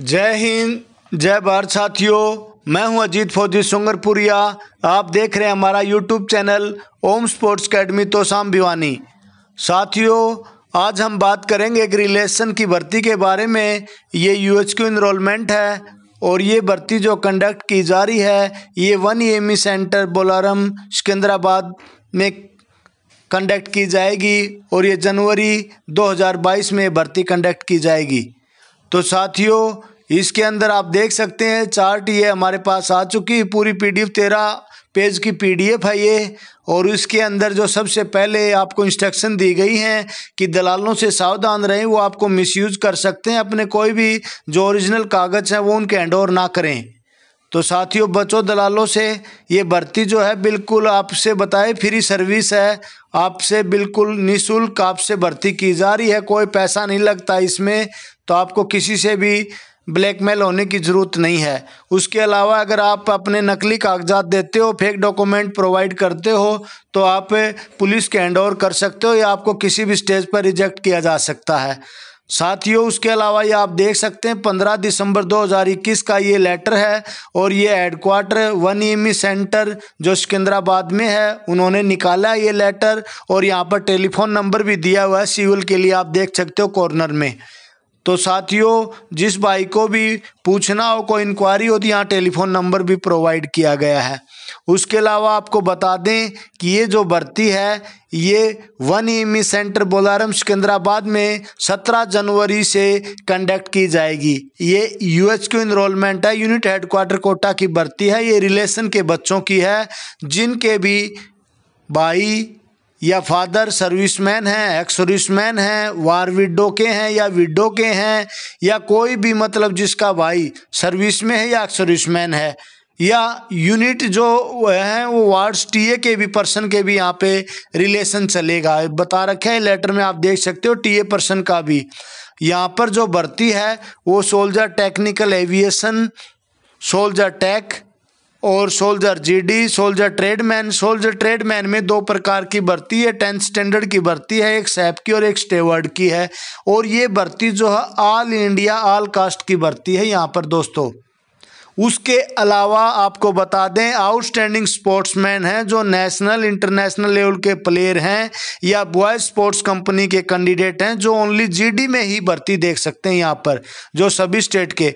जय हिंद जय भारत साथियों मैं हूं अजीत फौजी सुंगरपुरिया आप देख रहे हैं हमारा YouTube channel Om sports academy Tosham Bhiwani साथियों आज हम बात करेंगे एक रिलेशन की भर्ती के बारे में ये यू एच क्यू इनरोलमेंट है और ये भर्ती जो कंडक्ट की जा रही है ये one E centre Bolarum Secunderabad में कंडक्ट की जाएगी और ये जनवरी 2022 में भर्ती कंडक्ट की जाएगी तो साथियों इसके अंदर आप देख सकते हैं चार्ट ये हमारे पास आ चुकी पूरी पीडीएफ तेरह पेज की पीडीएफ है ये और इसके अंदर जो सबसे पहले आपको इंस्ट्रक्शन दी गई हैं कि दलालों से सावधान रहें वो आपको मिसयूज़ कर सकते हैं अपने कोई भी जो ओरिजिनल कागज़ हैं वो उनके हैंड ना करें तो साथियों बचो दलालों से ये भर्ती जो है बिल्कुल आपसे बताए फ्री सर्विस है आपसे बिल्कुल निशुल्क आपसे भर्ती की जा रही है कोई पैसा नहीं लगता इसमें तो आपको किसी से भी ब्लैकमेल होने की ज़रूरत नहीं है उसके अलावा अगर आप अपने नकली कागजात देते हो फेक डॉक्यूमेंट प्रोवाइड करते हो तो आप पुलिस के हैंड ओवर कर सकते हो या आपको किसी भी स्टेज पर रिजेक्ट किया जा सकता है साथियों उसके अलावा ये आप देख सकते हैं 15 दिसंबर 2021 का ये लेटर है और ये हेडक्वार्टर वन ई सेंटर जो सिकंदराबाद में है उन्होंने निकाला ये लेटर और यहाँ पर टेलीफोन नंबर भी दिया हुआ है सिविल के लिए आप देख सकते हो कॉर्नर में तो साथियों जिस भाई को भी पूछना हो कोई इंक्वायरी हो तो यहाँ टेलीफोन नंबर भी प्रोवाइड किया गया है उसके अलावा आपको बता दें कि ये जो भर्ती है ये one EME centre Bolarum Secunderabad में 17 जनवरी से कंडक्ट की जाएगी ये यू एच क्यू इनरोलमेंट है यूनिट हेडक्वार्टर कोटा की भर्ती है ये रिलेशन के बच्चों की है जिनके भी भाई या फादर सर्विसमैन हैं एक्स सर्विसमैन हैं वार विडो के हैं या विडो के हैं या कोई भी मतलब जिसका भाई सर्विस में है या एक्स सर्विसमैन है या यूनिट जो हैं वो वार्ड्स टीए के भी पर्सन के भी यहाँ पे रिलेशन चलेगा बता रखे हैं लेटर में आप देख सकते हो टीए पर्सन का भी यहाँ पर जो भर्ती है वो soldier technical aviation soldier tech और soldier GD soldier tradesman soldier tradesman में दो प्रकार की भर्ती है टेंथ स्टैंडर्ड की भर्ती है एक सैप की और एक स्टेवर्ड की है और ये भर्ती जो है ऑल इंडिया ऑल कास्ट की भर्ती है यहाँ पर दोस्तों उसके अलावा आपको बता दें आउटस्टैंडिंग स्पोर्ट्समैन हैं जो नेशनल इंटरनेशनल लेवल के प्लेयर हैं या बॉयज स्पोर्ट्स कंपनी के कैंडिडेट हैं जो ओनली जीडी में ही भर्ती देख सकते हैं यहाँ पर जो सभी स्टेट के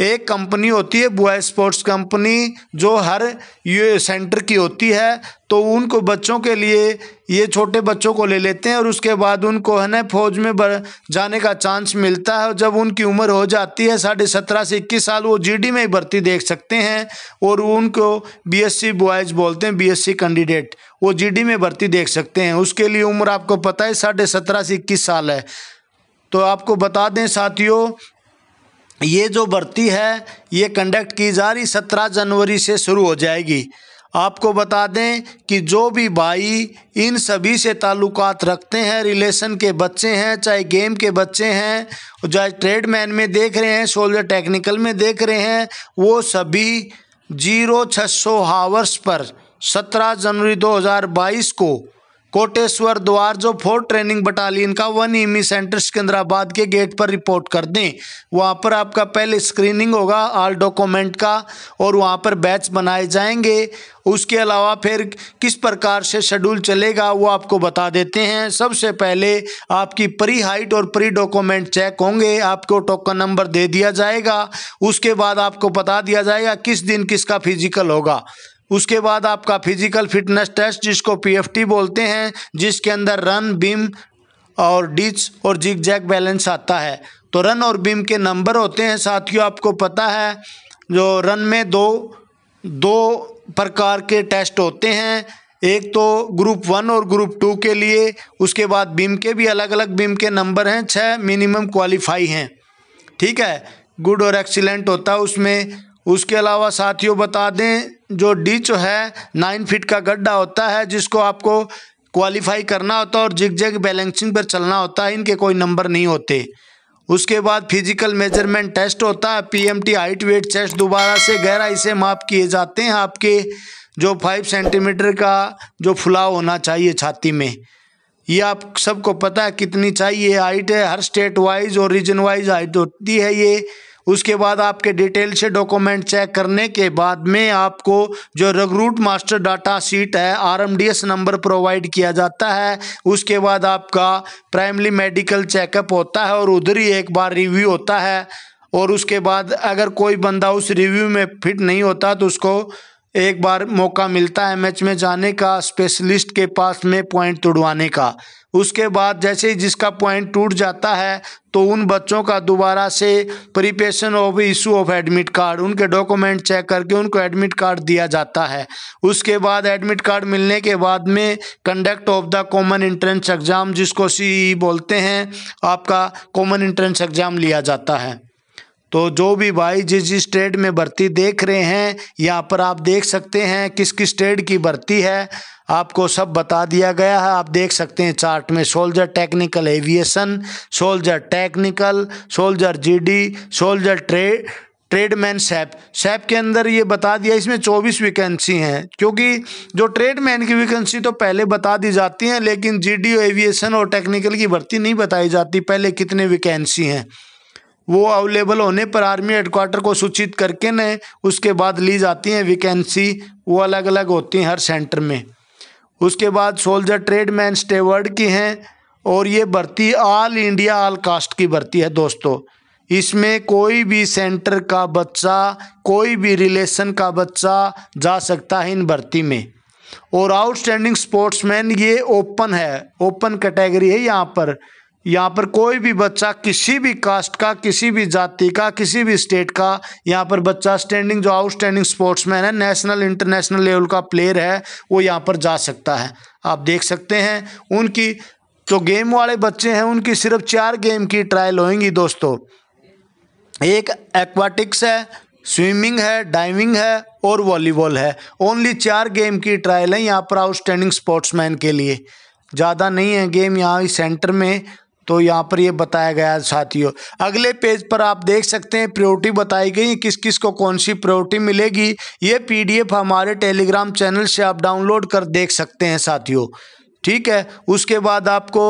एक कंपनी होती है बुआ स्पोर्ट्स कंपनी जो हर ये सेंटर की होती है तो उनको बच्चों के लिए ये छोटे बच्चों को ले लेते हैं और उसके बाद उनको है ना फौज में जाने का चांस मिलता है और जब उनकी उम्र हो जाती है साढ़े सत्रह से इक्कीस साल वो जीडी में ही भर्ती देख सकते हैं और उनको बीएससी बॉयज़ बोलते हैं बीएससी कैंडिडेट वो जी में भर्ती देख सकते हैं उसके लिए उम्र आपको पता है साढ़े सत्रह से इक्कीस साल है तो आपको बता दें साथियों ये जो भर्ती है ये कंडक्ट की जा रही सत्रह जनवरी से शुरू हो जाएगी आपको बता दें कि जो भी भाई इन सभी से ताल्लुकात रखते हैं रिलेशन के बच्चे हैं चाहे गेम के बच्चे हैं चाहे ट्रेडमैन में देख रहे हैं सोल्जर टेक्निकल में देख रहे हैं वो सभी जीरो छः सौ हावर्स पर सत्रह जनवरी 2022 को कोटेश्वर द्वार जो फोर ट्रेनिंग बटालियन का वन ईमी सेंटर सिकंदराबाद के गेट पर रिपोर्ट कर दें वहाँ पर आपका पहले स्क्रीनिंग होगा ऑल डॉक्यूमेंट का और वहाँ पर बैच बनाए जाएंगे उसके अलावा फिर किस प्रकार से शेड्यूल चलेगा वो आपको बता देते हैं सबसे पहले आपकी प्री हाइट और प्री डॉक्यूमेंट चेक होंगे आपको टोकन नंबर दे दिया जाएगा उसके बाद आपको बता दिया जाएगा किस दिन किसका फिजिकल होगा उसके बाद आपका फिजिकल फिटनेस टेस्ट जिसको पीएफटी बोलते हैं जिसके अंदर रन बिम और डिच और जिग जैक बैलेंस आता है तो रन और बिम के नंबर होते हैं साथियों आपको पता है जो रन में दो दो प्रकार के टेस्ट होते हैं एक तो ग्रुप वन और ग्रुप टू के लिए उसके बाद बीम के भी अलग अलग बीम के नंबर हैं छः मिनिमम क्वालिफाई हैं ठीक है गुड और एक्सीलेंट होता है उसमें उसके अलावा साथियों बता दें जो डिच है नाइन फीट का गड्ढा होता है जिसको आपको क्वालिफाई करना होता है और जिग जैग बैलेंसिंग पर चलना होता है इनके कोई नंबर नहीं होते उसके बाद फिजिकल मेजरमेंट टेस्ट होता है पीएमटी हाइट वेट चेस्ट दोबारा से गहराई से माप किए जाते हैं आपके जो फाइव सेंटीमीटर का जो फुलाव होना चाहिए छाती में ये आप सबको पता है कितनी चाहिए हाइट है हर स्टेट वाइज और रीजन वाइज हाइट होती है ये उसके बाद आपके डिटेल से डॉक्यूमेंट चेक करने के बाद में आपको जो रगरूट मास्टर डाटा सीट है आर नंबर प्रोवाइड किया जाता है उसके बाद आपका प्राइमरी मेडिकल चेकअप होता है और उधर ही एक बार रिव्यू होता है और उसके बाद अगर कोई बंदा उस रिव्यू में फिट नहीं होता तो उसको एक बार मौका मिलता है मैच में जाने का स्पेशलिस्ट के पास में पॉइंट तोड़वाने का उसके बाद जैसे ही जिसका पॉइंट टूट जाता है तो उन बच्चों का दोबारा से preparation of issue of admit card उनके डॉक्यूमेंट चेक करके उनको एडमिट कार्ड दिया जाता है उसके बाद एडमिट कार्ड मिलने के बाद में conduct of the common entrance exam जिसको सी e e बोलते हैं आपका कॉमन एंट्रेंस एग्ज़ाम लिया जाता है तो जो भी भाई जिस जिस ट्रेड में भर्ती देख रहे हैं यहाँ पर आप देख सकते हैं किस किस ट्रेड की भर्ती है आपको सब बता दिया गया है आप देख सकते हैं चार्ट में soldier technical aviation soldier technical soldier GD soldier trade tradesman सैप सैप के अंदर ये बता दिया इसमें 24 वैकेंसी हैं क्योंकि जो ट्रेडमैन की वैकेंसी तो पहले बता दी जाती हैं लेकिन जीडीओ एविएशन और टेक्निकल की भर्ती नहीं बताई जाती पहले कितने वैकेंसी हैं वो अवेलेबल होने पर आर्मी हेडक्वार्टर को सूचित करके न उसके बाद ली जाती हैं वैकेंसी वो अलग अलग होती हैं हर सेंटर में उसके बाद सोल्जर ट्रेडमैन स्टेवर्ड की हैं और ये भर्ती ऑल इंडिया ऑल कास्ट की भर्ती है दोस्तों इसमें कोई भी सेंटर का बच्चा कोई भी रिलेशन का बच्चा जा सकता है इन भर्ती में और आउटस्टैंडिंग स्पोर्ट्समैन ये ओपन है ओपन कैटेगरी है यहाँ पर यहाँ पर कोई भी बच्चा किसी भी कास्ट का किसी भी जाति का किसी भी स्टेट का यहाँ पर बच्चा स्टैंडिंग जो आउटस्टैंडिंग स्पोर्ट्समैन है नेशनल इंटरनेशनल लेवल का प्लेयर है वो यहाँ पर जा सकता है आप देख सकते हैं उनकी जो गेम वाले बच्चे हैं उनकी सिर्फ चार गेम की ट्रायल होएंगी दोस्तों एक एक्वाटिक्स है स्विमिंग है डाइविंग है और वॉलीबॉल है ओनली चार गेम की ट्रायल है यहाँ पर आउटस्टैंडिंग स्पोर्ट्समैन के लिए ज़्यादा नहीं है गेम यहाँ सेंटर में तो यहाँ पर ये बताया गया है साथियों अगले पेज पर आप देख सकते हैं प्रियोरिटी बताई गई किस किस को कौन सी प्रियोरिटी मिलेगी ये पीडीएफ हमारे टेलीग्राम चैनल से आप डाउनलोड कर देख सकते हैं साथियों ठीक है उसके बाद आपको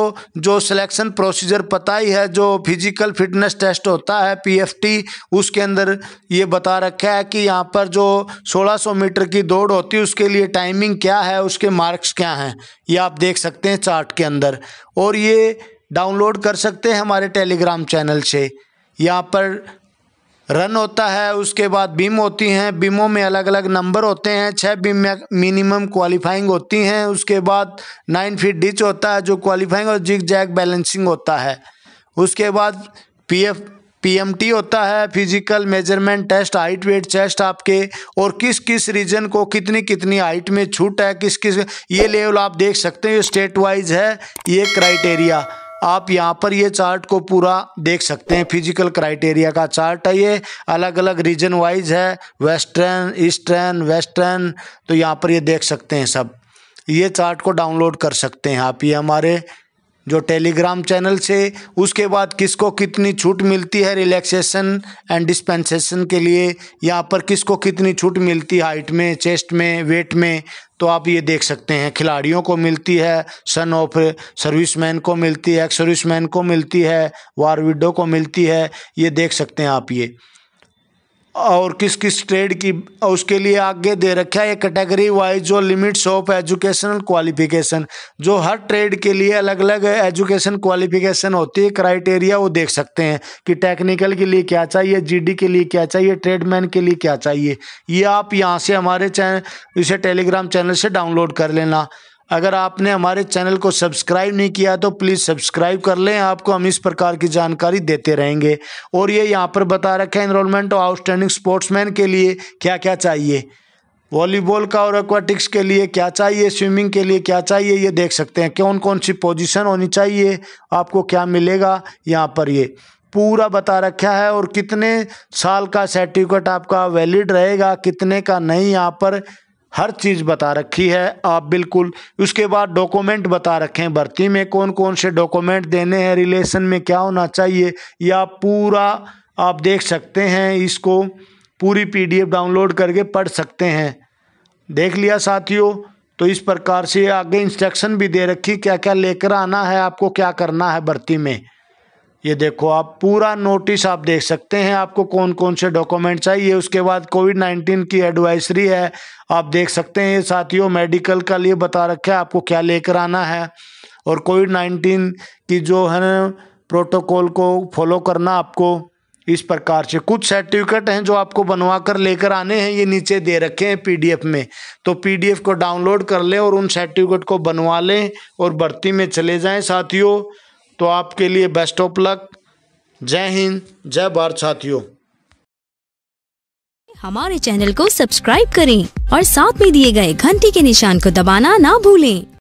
जो सिलेक्शन प्रोसीजर पता ही है जो फिजिकल फिटनेस टेस्ट होता है पीएफटी उसके अंदर ये बता रखा है कि यहाँ पर जो 1600 मीटर की दौड़ होती है उसके लिए टाइमिंग क्या है उसके मार्क्स क्या हैं ये आप देख सकते हैं चार्ट के अंदर और ये डाउनलोड कर सकते हैं हमारे टेलीग्राम चैनल से यहाँ पर रन होता है उसके बाद बीम होती हैं बीमों में अलग अलग नंबर होते हैं छः बीम मिनिमम क्वालिफाइंग होती हैं उसके बाद नाइन फीट डिच होता है जो क्वालिफाइंग और जिग जैग बैलेंसिंग होता है उसके बाद पीएफ पीएमटी होता है physical measurement test height weight chest आपके और किस किस रीजन को कितनी कितनी हाइट में छूट है किस किस ये लेवल आप देख सकते हैं स्टेट वाइज है ये क्राइटेरिया आप यहाँ पर ये चार्ट को पूरा देख सकते हैं फिजिकल क्राइटेरिया का चार्ट है ये अलग अलग रीजन वाइज है वेस्टर्न ईस्टर्न वेस्टर्न तो यहाँ पर ये देख सकते हैं सब ये चार्ट को डाउनलोड कर सकते हैं आप ये हमारे जो टेलीग्राम चैनल से उसके बाद किसको कितनी छूट मिलती है रिलैक्सेशन एंड डिस्पेंसेशन के लिए यहाँ पर किसको कितनी छूट मिलती है हाइट में चेस्ट में वेट में तो आप ये देख सकते हैं खिलाड़ियों को मिलती है सन ऑफ सर्विसमैन को मिलती है एक्स सर्विसमैन को मिलती है वार विडो को मिलती है ये देख सकते हैं आप ये और किस किस ट्रेड की उसके लिए आगे दे रखा है कैटेगरी वाइज जो लिमिट्स ऑफ एजुकेशनल क्वालिफिकेशन जो हर ट्रेड के लिए अलग अलग एजुकेशन क्वालिफिकेशन होती है क्राइटेरिया वो देख सकते हैं कि टेक्निकल के लिए क्या चाहिए जीडी के लिए क्या चाहिए ट्रेडमैन के लिए क्या चाहिए ये आप यहाँ से हमारे चैनल इसे टेलीग्राम चैनल से डाउनलोड कर लेना अगर आपने हमारे चैनल को सब्सक्राइब नहीं किया तो प्लीज़ सब्सक्राइब कर लें आपको हम इस प्रकार की जानकारी देते रहेंगे और ये यहाँ पर बता रखा है इनरोलमेंट और आउटस्टैंडिंग स्पोर्ट्समैन के लिए क्या क्या चाहिए वॉलीबॉल का और एक्वाटिक्स के लिए क्या चाहिए स्विमिंग के लिए क्या चाहिए ये देख सकते हैं कौन कौन सी पोजीशन होनी चाहिए आपको क्या मिलेगा यहाँ पर ये पूरा बता रखा है और कितने साल का सर्टिफिकेट आपका वैलिड रहेगा कितने का नहीं यहाँ पर हर चीज़ बता रखी है आप बिल्कुल उसके बाद डॉक्यूमेंट बता रखें भर्ती में कौन कौन से डॉक्यूमेंट देने हैं रिलेशन में क्या होना चाहिए या पूरा आप देख सकते हैं इसको पूरी पीडीएफ डाउनलोड करके पढ़ सकते हैं देख लिया साथियों तो इस प्रकार से आगे इंस्ट्रक्शन भी दे रखी क्या क्या लेकर आना है आपको क्या करना है भर्ती में ये देखो आप पूरा नोटिस आप देख सकते हैं आपको कौन कौन से डॉक्यूमेंट चाहिए उसके बाद कोविड नाइन्टीन की एडवाइसरी है आप देख सकते हैं ये साथियों मेडिकल का लिए बता रखे है आपको क्या लेकर आना है और कोविड नाइन्टीन की जो है प्रोटोकॉल को फॉलो करना आपको इस प्रकार से कुछ सर्टिफिकेट हैं जो आपको बनवा कर लेकर आने हैं ये नीचे दे रखे हैं पीडीएफ में तो पीडीएफ को डाउनलोड कर लें और उन सर्टिफिकेट को बनवा लें और भर्ती में चले जाएं साथियों तो आपके लिए बेस्ट ऑफ लक जय हिंद जय भारत साथियों हमारे चैनल को सब्सक्राइब करें और साथ में दिए गए घंटी के निशान को दबाना ना भूलें